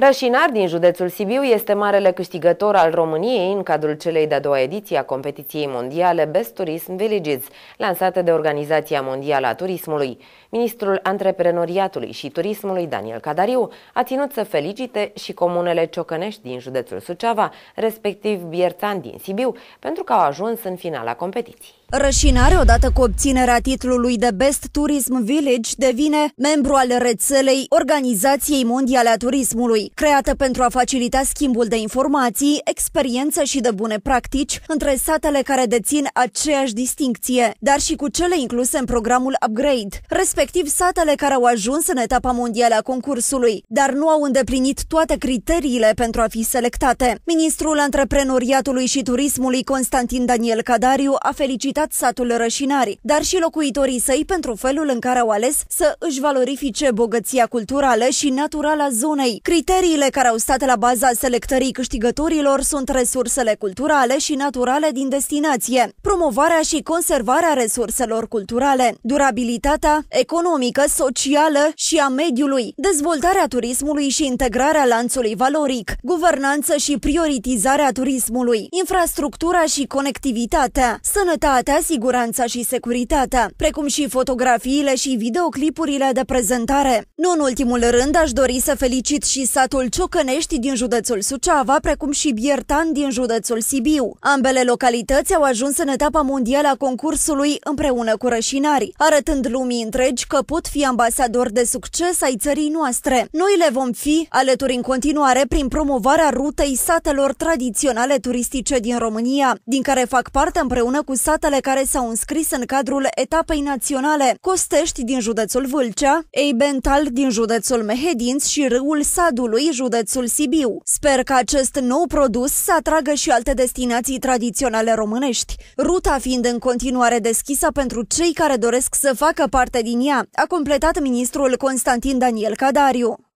Rășinar din județul Sibiu este marele câștigător al României în cadrul celei de-a doua ediție a competiției mondiale Best Tourism Villages, lansată de Organizația Mondială a Turismului. Ministrul Antreprenoriatului și Turismului, Daniel Cadariu, a ținut să felicite și comunele Ciocănești din județul Suceava, respectiv Bierțan din Sibiu, pentru că au ajuns în finala competiției. Rășinare, odată cu obținerea titlului de Best Tourism Village, devine membru al rețelei Organizației Mondiale a Turismului, creată pentru a facilita schimbul de informații, experiență și de bune practici între satele care dețin aceeași distincție, dar și cu cele incluse în programul Upgrade, respectiv satele care au ajuns în etapa mondială a concursului, dar nu au îndeplinit toate criteriile pentru a fi selectate. Ministrul Antreprenoriatului și Turismului Constantin Daniel Cadariu a felicitat vizitat satul Rășinari, dar și locuitorii săi pentru felul în care au ales să își valorifice bogăția culturală și naturală a zonei. Criteriile care au stat la baza selectării câștigătorilor sunt resursele culturale și naturale din destinație, promovarea și conservarea resurselor culturale, durabilitatea economică, socială și a mediului, dezvoltarea turismului și integrarea lanțului valoric, guvernanță și prioritizarea turismului, infrastructura și conectivitatea, sănătatea, respecta siguranța și securitatea, precum și fotografiile și videoclipurile de prezentare. Nu în ultimul rând, aș dori să felicit și satul Ciocănești din județul Suceava, precum și Biertan din județul Sibiu. Ambele localități au ajuns în etapa mondială a concursului împreună cu rășinari, arătând lumii întregi că pot fi ambasadori de succes ai țării noastre. Noi le vom fi alături în continuare prin promovarea rutei satelor tradiționale turistice din România, din care fac parte împreună cu satele persoane care s-au înscris în cadrul etapei naționale Costești din județul Vâlcea, Eibental din județul Mehedinți și Râul Sadului, județul Sibiu. Sper că acest nou produs să atragă și alte destinații tradiționale românești, ruta fiind în continuare deschisă pentru cei care doresc să facă parte din ea, a completat ministrul Constantin Daniel Cadariu.